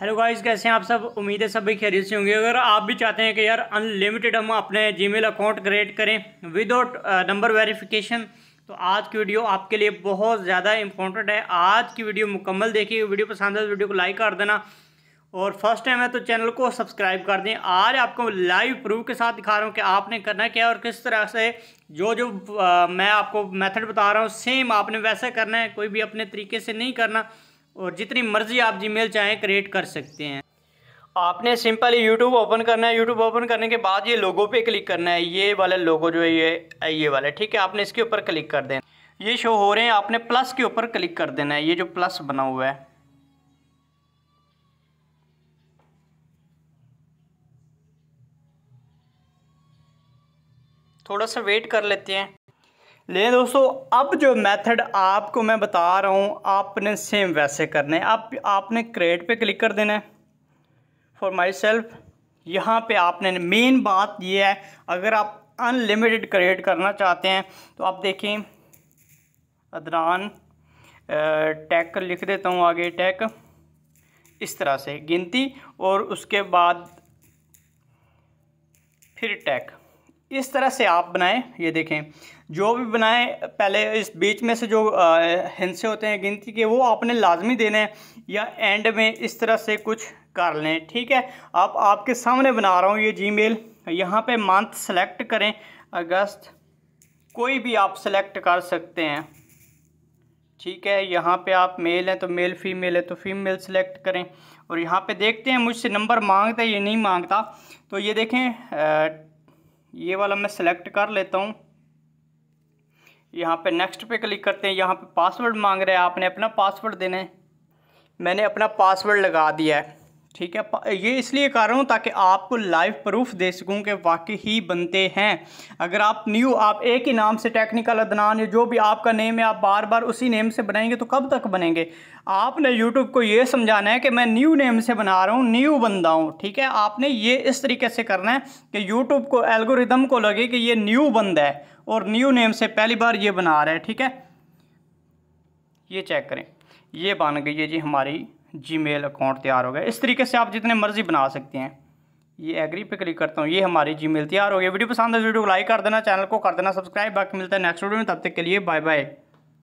hello guys कैसे हैं आप सब उम्मीद है सभी खैरियत से होंगे अगर आप भी चाहते हैं कि यार अनलिमिटेड हम अपने जीमेल अकाउंट क्रिएट करें विदाउट नंबर वेरिफिकेशन तो आज की वीडियो आपके लिए बहुत ज़्यादा इंपॉर्टेंट है आज की वीडियो मुकम्मल देखिए वीडियो पसंद है वीडियो तो को लाइक कर देना और फर्स्ट टाइम है तो चैनल को सब्सक्राइब कर दें आज आपको लाइव प्रूफ के साथ दिखा रहा हूँ कि आपने करना क्या और किस तरह से जो जो आ, uh, मैं आपको मेथड बता रहा हूँ सेम आपने वैसे करना है कोई भी अपने तरीके से नहीं करना और जितनी मर्ज़ी आप जी मेल चाहें क्रिएट कर सकते हैं आपने सिंपल यूट्यूब ओपन करना है यूट्यूब ओपन करने के बाद ये लोगो पे क्लिक करना है ये वाला लोगो जो है ये ये वाला ठीक है आपने इसके ऊपर क्लिक कर देना ये शो हो रहे हैं आपने प्लस के ऊपर क्लिक कर देना है ये जो प्लस बना हुआ है थोड़ा सा वेट कर लेते हैं ले दोस्तों अब जो मेथड आपको मैं बता रहा हूँ आपने सेम वैसे करने आप आपने क्रेट पे क्लिक कर देना है फॉर माई सेल्फ यहाँ पर आपने मेन बात ये है अगर आप अनलिमिटेड क्रिएट करना चाहते हैं तो आप देखें अदरान टैक लिख देता हूँ आगे टैक इस तरह से गिनती और उसके बाद फिर टैक इस तरह से आप बनाएं ये देखें जो भी बनाएं पहले इस बीच में से जो हिंसे होते हैं गिनती के वो आपने लाजमी देने हैं या एंड में इस तरह से कुछ कर लें ठीक है आप आपके सामने बना रहा हूँ ये जी मेल यहाँ पर मंथ सेलेक्ट करें अगस्त कोई भी आप सेलेक्ट कर सकते हैं ठीक है यहाँ पे आप मेल हैं तो मेल फीमेल है तो फीमेल सेलेक्ट करें और यहाँ पे देखते हैं मुझसे नंबर मांगता है ये नहीं मांगता तो ये देखें ये वाला मैं सिलेक्ट कर लेता हूँ यहाँ पे नेक्स्ट पे क्लिक करते हैं यहाँ पे पासवर्ड मांग रहे हैं आपने अपना पासवर्ड देना है मैंने अपना पासवर्ड लगा दिया है ठीक है ये इसलिए कर रहा हूँ ताकि आपको लाइव प्रूफ दे सकूँ कि वाकई ही बनते हैं अगर आप न्यू आप एक ही नाम से टेक्निकल अदनान या जो भी आपका नेम है आप बार बार उसी नेम से बनाएंगे तो कब तक बनेंगे आपने यूट्यूब को ये समझाना है कि मैं न्यू नेम से बना रहा हूँ न्यू बंदा हूँ ठीक है आपने ये इस तरीके से करना है कि यूट्यूब को एल्गोरिदम को लगे कि ये न्यू बंदा है और न्यू नेम से पहली बार ये बना रहा है ठीक है ये चेक करें ये बन गई है जी हमारी जी मेल अकाउंट तैयार हो गया इस तरीके से आप जितने मर्ज़ी बना सकते हैं ये एग्री पे क्लिक करता हूँ ये हमारी जी मेल तैयार हो गई वीडियो पसंद है तो वीडियो को लाइक कर देना चैनल को कर देना सब्सक्राइब बाकी मिलता है नेक्स्ट वीडियो में तब तक के लिए बाय बाय